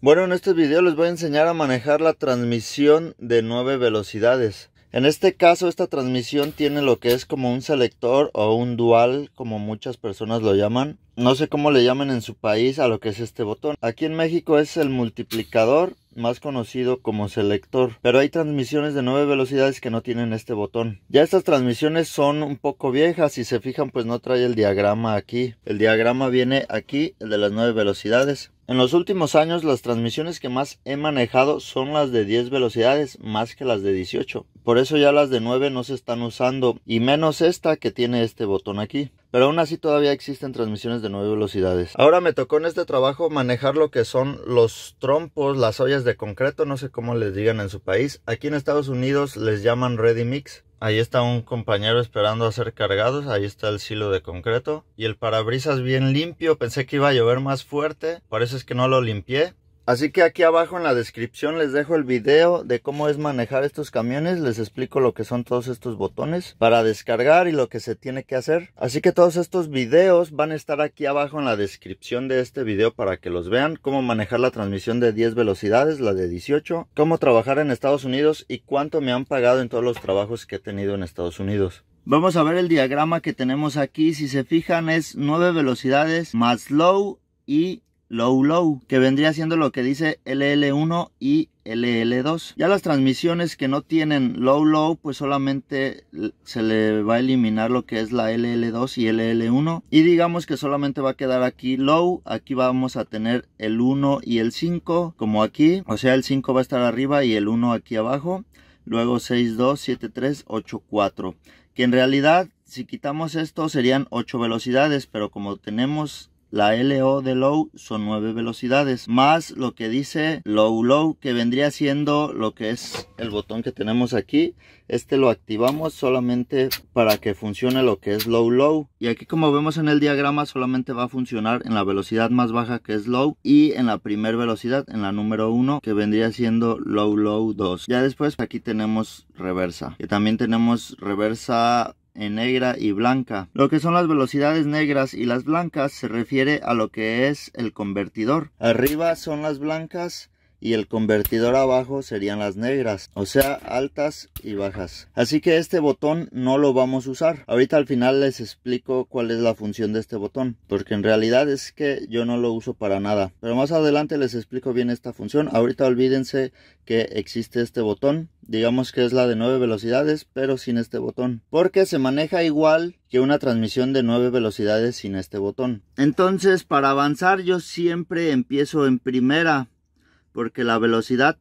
Bueno, en este video les voy a enseñar a manejar la transmisión de 9 velocidades. En este caso, esta transmisión tiene lo que es como un selector o un dual, como muchas personas lo llaman. No sé cómo le llaman en su país a lo que es este botón. Aquí en México es el multiplicador, más conocido como selector. Pero hay transmisiones de 9 velocidades que no tienen este botón. Ya estas transmisiones son un poco viejas. Si se fijan, pues no trae el diagrama aquí. El diagrama viene aquí, el de las 9 velocidades. En los últimos años las transmisiones que más he manejado son las de 10 velocidades más que las de 18. Por eso ya las de 9 no se están usando y menos esta que tiene este botón aquí. Pero aún así todavía existen transmisiones de 9 velocidades. Ahora me tocó en este trabajo manejar lo que son los trompos, las ollas de concreto, no sé cómo les digan en su país. Aquí en Estados Unidos les llaman Ready Mix. Ahí está un compañero esperando a ser cargados, ahí está el silo de concreto y el parabrisas bien limpio, pensé que iba a llover más fuerte, parece es que no lo limpié Así que aquí abajo en la descripción les dejo el video de cómo es manejar estos camiones. Les explico lo que son todos estos botones para descargar y lo que se tiene que hacer. Así que todos estos videos van a estar aquí abajo en la descripción de este video para que los vean. Cómo manejar la transmisión de 10 velocidades, la de 18. Cómo trabajar en Estados Unidos y cuánto me han pagado en todos los trabajos que he tenido en Estados Unidos. Vamos a ver el diagrama que tenemos aquí. Si se fijan es 9 velocidades más low y low low, que vendría siendo lo que dice LL1 y LL2. Ya las transmisiones que no tienen low low, pues solamente se le va a eliminar lo que es la LL2 y LL1. Y digamos que solamente va a quedar aquí low, aquí vamos a tener el 1 y el 5, como aquí, o sea el 5 va a estar arriba y el 1 aquí abajo. Luego 6, 2, 7, 3, 8, 4. Que en realidad, si quitamos esto, serían 8 velocidades. Pero como tenemos la LO de low son nueve velocidades, más lo que dice low low, que vendría siendo lo que es el botón que tenemos aquí. Este lo activamos solamente para que funcione lo que es low low. Y aquí como vemos en el diagrama solamente va a funcionar en la velocidad más baja que es low y en la primer velocidad, en la número 1, que vendría siendo low low 2. Ya después aquí tenemos reversa, y también tenemos reversa en negra y blanca. Lo que son las velocidades negras y las blancas se refiere a lo que es el convertidor. Arriba son las blancas y el convertidor abajo serían las negras o sea altas y bajas así que este botón no lo vamos a usar ahorita al final les explico cuál es la función de este botón porque en realidad es que yo no lo uso para nada pero más adelante les explico bien esta función ahorita olvídense que existe este botón digamos que es la de 9 velocidades pero sin este botón porque se maneja igual que una transmisión de 9 velocidades sin este botón entonces para avanzar yo siempre empiezo en primera porque la velocidad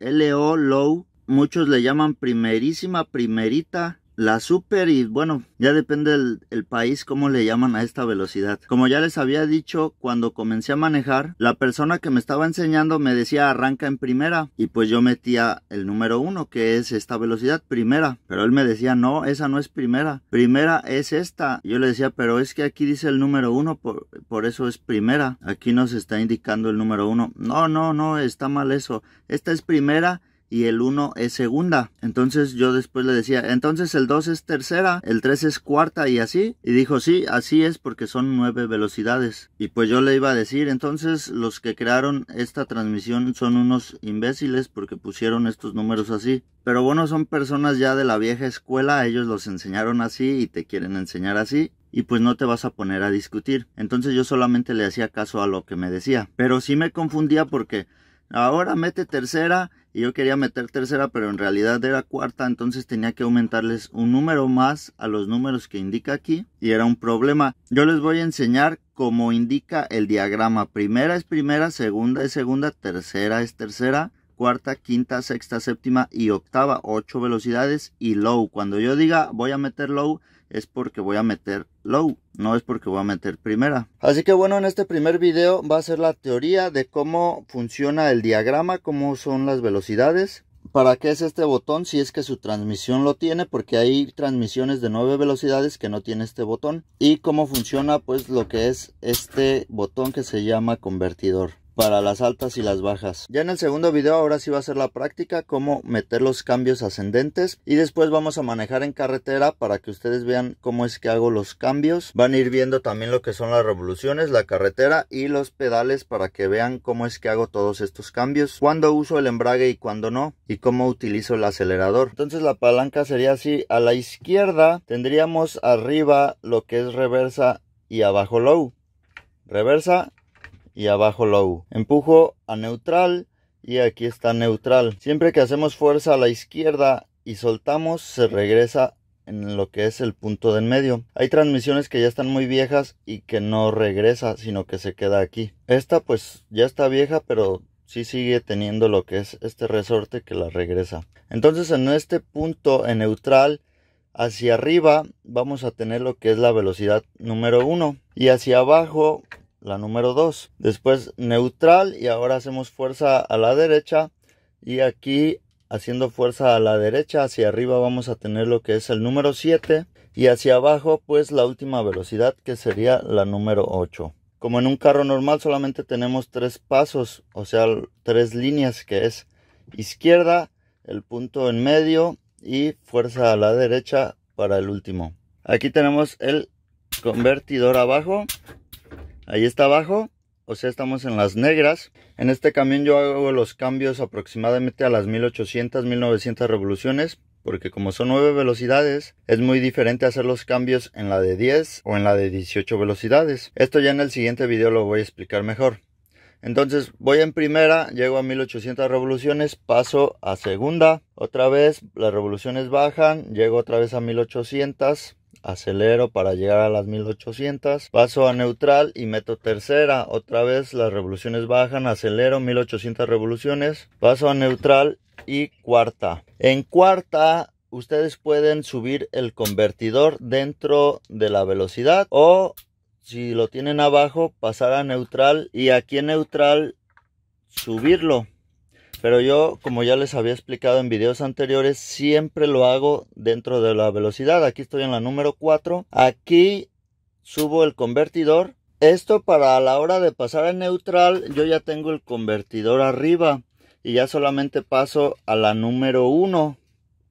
LO low, muchos le llaman primerísima, primerita, la super y bueno, ya depende del país cómo le llaman a esta velocidad. Como ya les había dicho, cuando comencé a manejar, la persona que me estaba enseñando me decía arranca en primera y pues yo metía el número uno que es esta velocidad primera. Pero él me decía no, esa no es primera. Primera es esta. Yo le decía pero es que aquí dice el número uno, por, por eso es primera. Aquí nos está indicando el número uno. No, no, no, está mal eso. Esta es primera y el 1 es segunda. Entonces yo después le decía, entonces el 2 es tercera, el 3 es cuarta y así. Y dijo, sí, así es porque son nueve velocidades. Y pues yo le iba a decir, entonces los que crearon esta transmisión son unos imbéciles porque pusieron estos números así. Pero bueno, son personas ya de la vieja escuela, ellos los enseñaron así y te quieren enseñar así y pues no te vas a poner a discutir. Entonces yo solamente le hacía caso a lo que me decía. Pero sí me confundía porque ahora mete tercera y yo quería meter tercera pero en realidad era cuarta entonces tenía que aumentarles un número más a los números que indica aquí y era un problema yo les voy a enseñar cómo indica el diagrama primera es primera segunda es segunda tercera es tercera cuarta, quinta, sexta, séptima y octava, ocho velocidades y low. Cuando yo diga voy a meter low es porque voy a meter no es porque voy a meter primera. Así que bueno, en este primer video va a ser la teoría de cómo funciona el diagrama, cómo son las velocidades, para qué es este botón si es que su transmisión lo tiene, porque hay transmisiones de 9 velocidades que no tiene este botón, y cómo funciona pues lo que es este botón que se llama convertidor para las altas y las bajas. Ya en el segundo video ahora sí va a ser la práctica, cómo meter los cambios ascendentes y después vamos a manejar en carretera para que ustedes vean cómo es que hago los cambios. Van a ir viendo también lo que son las revoluciones, la carretera y los pedales para que vean cómo es que hago todos estos cambios, cuando uso el embrague y cuando no y cómo utilizo el acelerador. Entonces la palanca sería así, a la izquierda tendríamos arriba lo que es reversa y abajo low. Reversa y abajo low. Empujo a neutral y aquí está neutral. Siempre que hacemos fuerza a la izquierda y soltamos se regresa en lo que es el punto de en medio. Hay transmisiones que ya están muy viejas y que no regresa, sino que se queda aquí. Esta pues ya está vieja, pero sí sigue teniendo lo que es este resorte que la regresa. Entonces en este punto en neutral hacia arriba vamos a tener lo que es la velocidad número 1 y hacia abajo la número 2. Después neutral y ahora hacemos fuerza a la derecha y aquí haciendo fuerza a la derecha hacia arriba vamos a tener lo que es el número 7 y hacia abajo pues la última velocidad que sería la número 8. Como en un carro normal solamente tenemos tres pasos, o sea, tres líneas que es izquierda, el punto en medio y fuerza a la derecha para el último. Aquí tenemos el convertidor abajo Ahí está abajo, o sea, estamos en las negras. En este camión yo hago los cambios aproximadamente a las 1800, 1900 revoluciones, porque como son 9 velocidades, es muy diferente hacer los cambios en la de 10 o en la de 18 velocidades. Esto ya en el siguiente video lo voy a explicar mejor. Entonces voy en primera, llego a 1800 revoluciones, paso a segunda, otra vez las revoluciones bajan, llego otra vez a 1800, acelero para llegar a las 1800, paso a neutral y meto tercera, otra vez las revoluciones bajan, acelero 1800 revoluciones, paso a neutral y cuarta. En cuarta ustedes pueden subir el convertidor dentro de la velocidad o si lo tienen abajo pasar a neutral y aquí en neutral subirlo pero yo, como ya les había explicado en videos anteriores, siempre lo hago dentro de la velocidad. Aquí estoy en la número 4. Aquí subo el convertidor. Esto para a la hora de pasar a neutral, yo ya tengo el convertidor arriba. Y ya solamente paso a la número 1.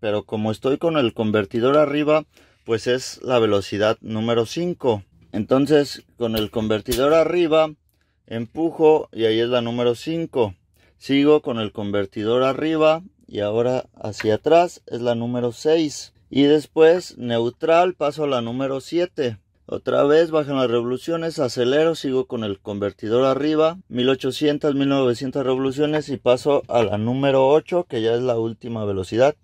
Pero como estoy con el convertidor arriba, pues es la velocidad número 5. Entonces, con el convertidor arriba, empujo y ahí es la número 5. Sigo con el convertidor arriba y ahora hacia atrás es la número 6. Y después neutral paso a la número 7. Otra vez bajan las revoluciones, acelero, sigo con el convertidor arriba, 1800, 1900 revoluciones y paso a la número 8 que ya es la última velocidad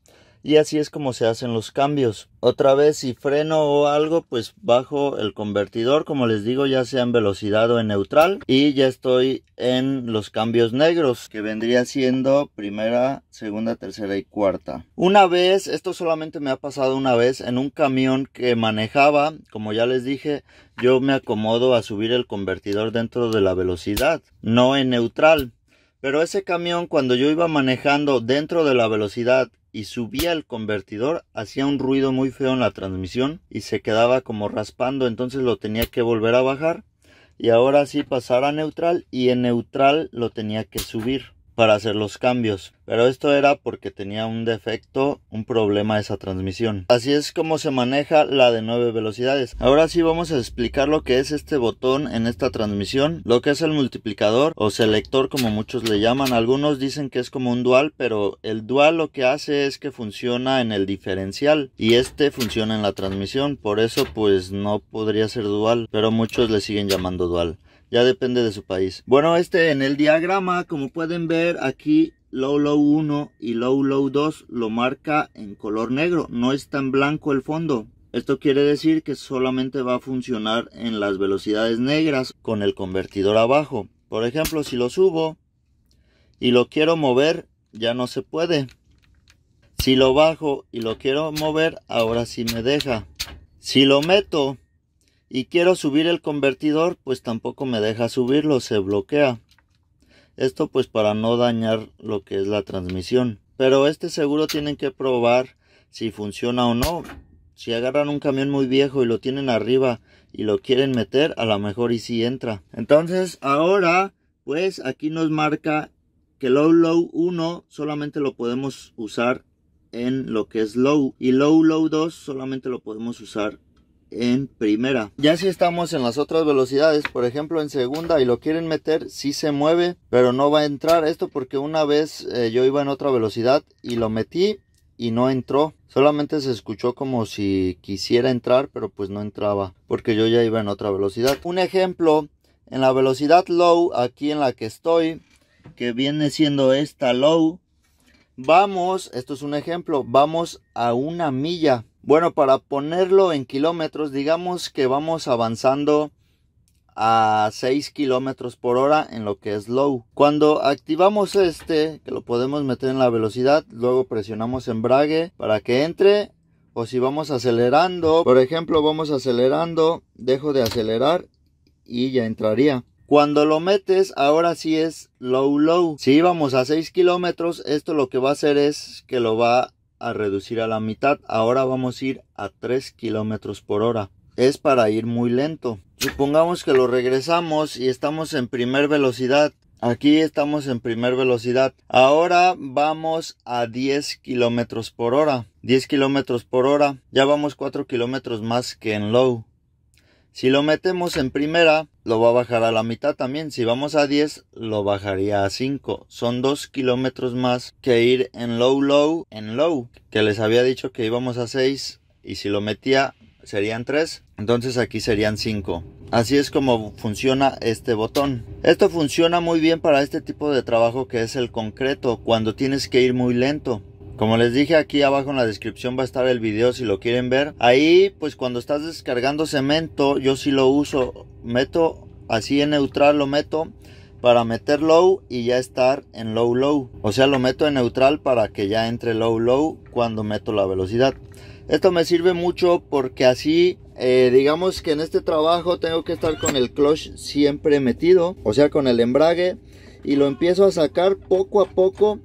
y así es como se hacen los cambios. Otra vez si freno o algo pues bajo el convertidor como les digo ya sea en velocidad o en neutral y ya estoy en los cambios negros que vendría siendo primera, segunda, tercera y cuarta. Una vez, esto solamente me ha pasado una vez en un camión que manejaba, como ya les dije, yo me acomodo a subir el convertidor dentro de la velocidad, no en neutral. Pero ese camión cuando yo iba manejando dentro de la velocidad y subía el convertidor hacía un ruido muy feo en la transmisión y se quedaba como raspando entonces lo tenía que volver a bajar y ahora sí pasara a neutral y en neutral lo tenía que subir para hacer los cambios, pero esto era porque tenía un defecto, un problema esa transmisión. Así es como se maneja la de 9 velocidades. Ahora sí vamos a explicar lo que es este botón en esta transmisión, lo que es el multiplicador o selector como muchos le llaman. Algunos dicen que es como un dual, pero el dual lo que hace es que funciona en el diferencial y este funciona en la transmisión, por eso pues no podría ser dual, pero muchos le siguen llamando dual ya depende de su país. Bueno, este en el diagrama, como pueden ver aquí, low low 1 y low low 2 lo marca en color negro, no es tan blanco el fondo. Esto quiere decir que solamente va a funcionar en las velocidades negras con el convertidor abajo. Por ejemplo, si lo subo y lo quiero mover, ya no se puede. Si lo bajo y lo quiero mover, ahora sí me deja. Si lo meto y quiero subir el convertidor, pues tampoco me deja subirlo, se bloquea. Esto pues para no dañar lo que es la transmisión. Pero este seguro tienen que probar si funciona o no. Si agarran un camión muy viejo y lo tienen arriba y lo quieren meter, a lo mejor y si entra. Entonces ahora pues aquí nos marca que low low 1 solamente lo podemos usar en lo que es low y low low 2 solamente lo podemos usar en primera. Ya si estamos en las otras velocidades, por ejemplo en segunda y lo quieren meter, sí se mueve, pero no va a entrar esto porque una vez eh, yo iba en otra velocidad y lo metí y no entró. Solamente se escuchó como si quisiera entrar, pero pues no entraba porque yo ya iba en otra velocidad. Un ejemplo, en la velocidad low, aquí en la que estoy, que viene siendo esta low, vamos, esto es un ejemplo, vamos a una milla bueno, para ponerlo en kilómetros, digamos que vamos avanzando a 6 kilómetros por hora en lo que es low. Cuando activamos este, que lo podemos meter en la velocidad, luego presionamos embrague para que entre. O si vamos acelerando, por ejemplo, vamos acelerando, dejo de acelerar y ya entraría. Cuando lo metes, ahora sí es low low. Si íbamos a 6 kilómetros, esto lo que va a hacer es que lo va a reducir a la mitad. Ahora vamos a ir a 3 kilómetros por hora. Es para ir muy lento. Supongamos que lo regresamos y estamos en primer velocidad. Aquí estamos en primer velocidad. Ahora vamos a 10 kilómetros por hora. 10 kilómetros por hora. Ya vamos 4 kilómetros más que en low. Si lo metemos en primera, lo va a bajar a la mitad también. Si vamos a 10, lo bajaría a 5. Son 2 kilómetros más que ir en low, low, en low. Que les había dicho que íbamos a 6. Y si lo metía, serían 3. Entonces aquí serían 5. Así es como funciona este botón. Esto funciona muy bien para este tipo de trabajo que es el concreto, cuando tienes que ir muy lento. Como les dije aquí abajo en la descripción va a estar el video si lo quieren ver. Ahí pues cuando estás descargando cemento yo si lo uso. Meto así en neutral lo meto para meter low y ya estar en low low. O sea lo meto en neutral para que ya entre low low cuando meto la velocidad. Esto me sirve mucho porque así eh, digamos que en este trabajo tengo que estar con el clutch siempre metido. O sea con el embrague y lo empiezo a sacar poco a poco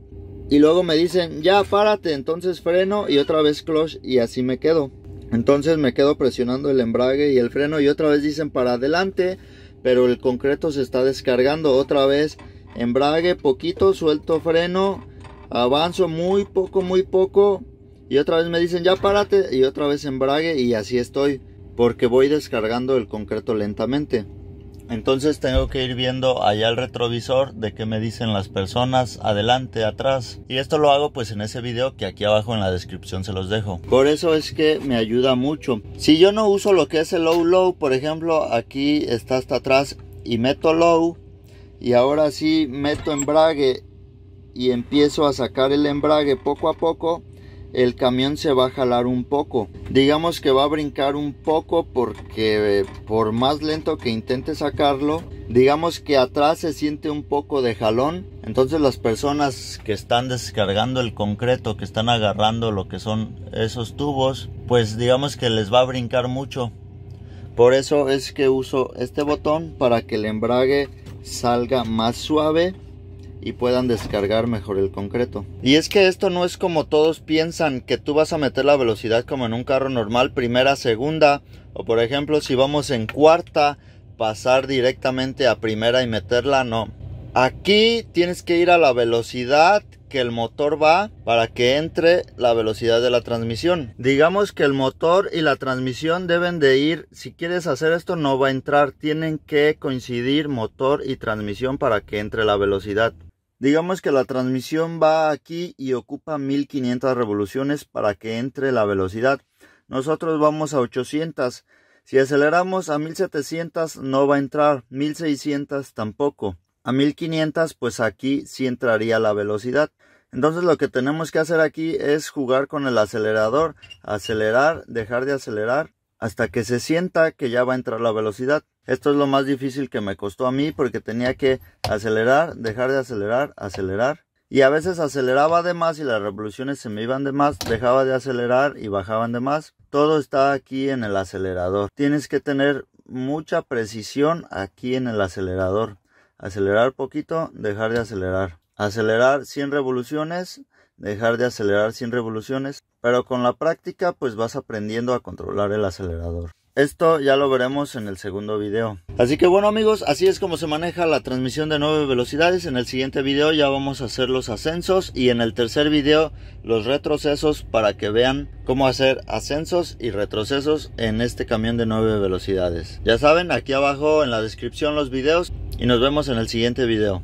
y luego me dicen, ya párate, entonces freno y otra vez clutch y así me quedo. Entonces me quedo presionando el embrague y el freno y otra vez dicen para adelante, pero el concreto se está descargando otra vez. Embrague poquito, suelto freno, avanzo muy poco, muy poco y otra vez me dicen ya párate y otra vez embrague y así estoy porque voy descargando el concreto lentamente. Entonces tengo que ir viendo allá el retrovisor de qué me dicen las personas, adelante, atrás. Y esto lo hago pues en ese video que aquí abajo en la descripción se los dejo. Por eso es que me ayuda mucho. Si yo no uso lo que es el low low, por ejemplo, aquí está hasta atrás y meto low. Y ahora sí meto embrague y empiezo a sacar el embrague poco a poco el camión se va a jalar un poco. Digamos que va a brincar un poco porque por más lento que intente sacarlo, digamos que atrás se siente un poco de jalón. Entonces las personas que están descargando el concreto, que están agarrando lo que son esos tubos, pues digamos que les va a brincar mucho. Por eso es que uso este botón para que el embrague salga más suave y puedan descargar mejor el concreto. Y es que esto no es como todos piensan que tú vas a meter la velocidad como en un carro normal, primera, segunda, o por ejemplo si vamos en cuarta, pasar directamente a primera y meterla, no. Aquí tienes que ir a la velocidad que el motor va para que entre la velocidad de la transmisión. Digamos que el motor y la transmisión deben de ir, si quieres hacer esto no va a entrar, tienen que coincidir motor y transmisión para que entre la velocidad. Digamos que la transmisión va aquí y ocupa 1500 revoluciones para que entre la velocidad. Nosotros vamos a 800. Si aceleramos a 1700 no va a entrar, 1600 tampoco. A 1500 pues aquí sí entraría la velocidad. Entonces lo que tenemos que hacer aquí es jugar con el acelerador, acelerar, dejar de acelerar hasta que se sienta que ya va a entrar la velocidad. Esto es lo más difícil que me costó a mí porque tenía que acelerar, dejar de acelerar, acelerar. Y a veces aceleraba de más y las revoluciones se me iban de más, dejaba de acelerar y bajaban de más. Todo está aquí en el acelerador. Tienes que tener mucha precisión aquí en el acelerador. Acelerar poquito, dejar de acelerar. Acelerar 100 revoluciones, dejar de acelerar 100 revoluciones. Pero con la práctica pues vas aprendiendo a controlar el acelerador. Esto ya lo veremos en el segundo video. Así que bueno amigos, así es como se maneja la transmisión de nueve velocidades. En el siguiente video ya vamos a hacer los ascensos y en el tercer video los retrocesos para que vean cómo hacer ascensos y retrocesos en este camión de 9 velocidades. Ya saben, aquí abajo en la descripción los videos y nos vemos en el siguiente video.